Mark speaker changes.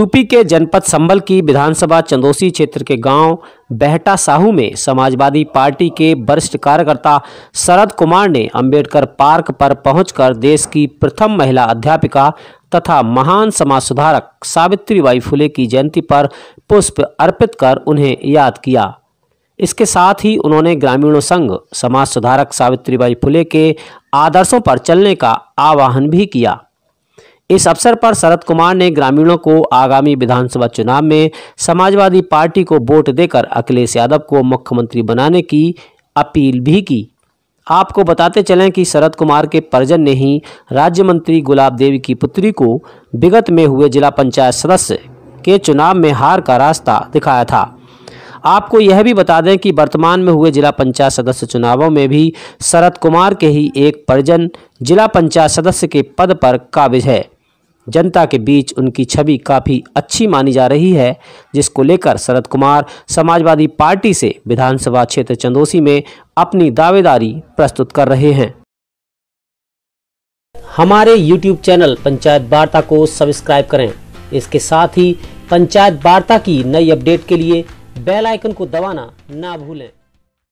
Speaker 1: UP के जनपद संबल की विधानसभा चंदोसी क्षेत्र के गांव बहटा साहू में समाजवादी पार्टी के वरिष्ठ कार्यकर्ता शरद कुमार ने अंबेडकर पार्क पर पहुंचकर देश की प्रथम महिला अध्यापिका तथा महान समाज सुधारक सावित्रीबाई फुले की जयंती पर पुष्प अर्पित कर उन्हें याद किया इसके साथ ही उन्होंने ग्रामीणों संघ समाज सुधारक सावित्रीबाई फुले के आदर्शों पर चलने का आह्वान भी किया इस अवसर पर शरद कुमार ने ग्रामीणों को आगामी विधानसभा चुनाव में समाजवादी पार्टी को वोट देकर अखिलेश यादव को मुख्यमंत्री बनाने की अपील भी की आपको बताते चलें कि शरद कुमार के परिजन ने ही राज्य मंत्री गुलाब देवी की पुत्री को विगत में हुए जिला पंचायत सदस्य के चुनाव में हार का रास्ता दिखाया था आपको यह भी बता दें कि वर्तमान में हुए जिला पंचायत सदस्य चुनावों में भी शरद कुमार के ही एक परिजन जिला पंचायत सदस्य के पद पर काबिज है जनता के बीच उनकी छवि काफ़ी अच्छी मानी जा रही है जिसको लेकर शरद कुमार समाजवादी पार्टी से विधानसभा क्षेत्र चंदोसी में अपनी दावेदारी प्रस्तुत कर रहे हैं हमारे YouTube चैनल पंचायत वार्ता को सब्सक्राइब करें इसके साथ ही पंचायत वार्ता की नई अपडेट के लिए बेल आइकन को दबाना ना भूलें